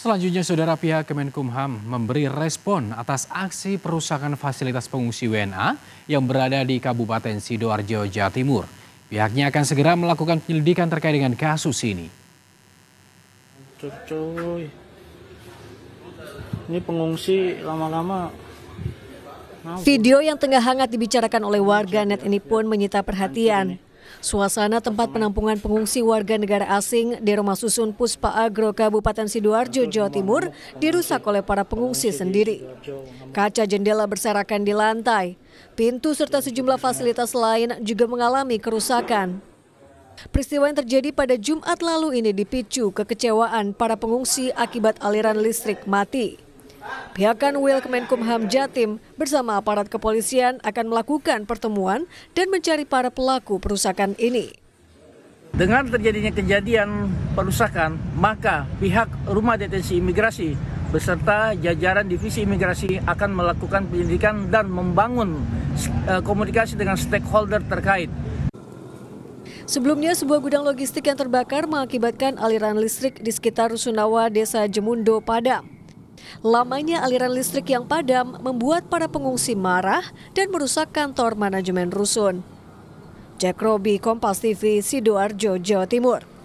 Selanjutnya, saudara pihak Kemenkumham memberi respon atas aksi perusakan fasilitas pengungsi WNA yang berada di Kabupaten Sidoarjo, Jawa Timur. Pihaknya akan segera melakukan penyelidikan terkait dengan kasus ini. Cucuy. Ini pengungsi lama-lama Video yang tengah hangat dibicarakan oleh warga net ini pun menyita perhatian. Suasana tempat penampungan pengungsi warga negara asing di rumah susun Puspa Agro Kabupaten Sidoarjo, Jawa Timur dirusak oleh para pengungsi sendiri. Kaca jendela berserakan di lantai, pintu serta sejumlah fasilitas lain juga mengalami kerusakan. Peristiwa yang terjadi pada Jumat lalu ini dipicu kekecewaan para pengungsi akibat aliran listrik mati. Pihakan Wil Kemenkumham Jatim bersama aparat kepolisian akan melakukan pertemuan dan mencari para pelaku perusakan ini. Dengan terjadinya kejadian perusakan, maka pihak rumah detensi imigrasi beserta jajaran divisi imigrasi akan melakukan penyelidikan dan membangun eh, komunikasi dengan stakeholder terkait. Sebelumnya, sebuah gudang logistik yang terbakar mengakibatkan aliran listrik di sekitar Rusunawa, Desa Jemundo, Padang. Lamanya aliran listrik yang padam membuat para pengungsi marah dan merusak kantor manajemen rusun. Jack Robi, Kompas TV, Sidoarjo, Jawa Timur.